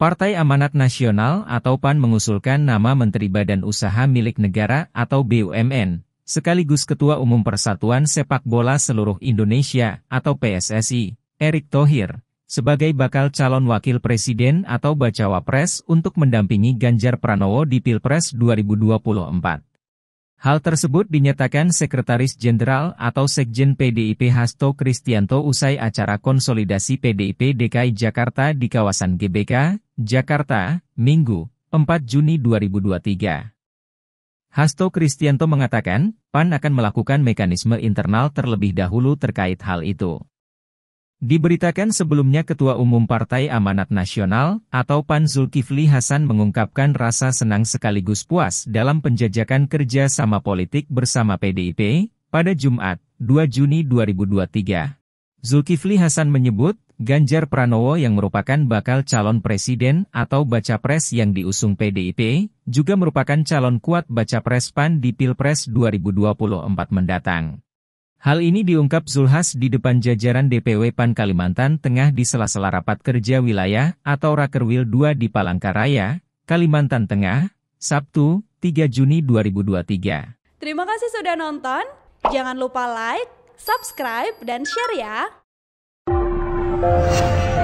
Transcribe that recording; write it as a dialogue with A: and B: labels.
A: Partai Amanat Nasional atau PAN mengusulkan nama Menteri Badan Usaha Milik Negara atau BUMN, sekaligus Ketua Umum Persatuan Sepak Bola Seluruh Indonesia atau PSSI, Erick Thohir, sebagai bakal calon wakil presiden atau bacawa pres untuk mendampingi Ganjar Pranowo di Pilpres 2024. Hal tersebut dinyatakan Sekretaris Jenderal atau Sekjen PDIP Hasto Kristianto usai acara konsolidasi PDIP DKI Jakarta di kawasan GBK, Jakarta, Minggu, 4 Juni 2023. Hasto Kristianto mengatakan, PAN akan melakukan mekanisme internal terlebih dahulu terkait hal itu. Diberitakan sebelumnya Ketua Umum Partai Amanat Nasional atau PAN Zulkifli Hasan mengungkapkan rasa senang sekaligus puas dalam penjajakan kerja sama politik bersama PDIP pada Jumat, 2 Juni 2023. Zulkifli Hasan menyebut, Ganjar Pranowo yang merupakan bakal calon presiden atau baca pres yang diusung PDIP, juga merupakan calon kuat baca pres PAN di Pilpres 2024 mendatang. Hal ini diungkap Zulhas di depan jajaran DPW PAN Kalimantan Tengah di sela-sela rapat kerja wilayah atau Rakerwil 2 di Palangkaraya, Kalimantan Tengah, Sabtu, 3 Juni 2023.
B: Terima kasih sudah nonton. Jangan lupa like, subscribe, dan share ya.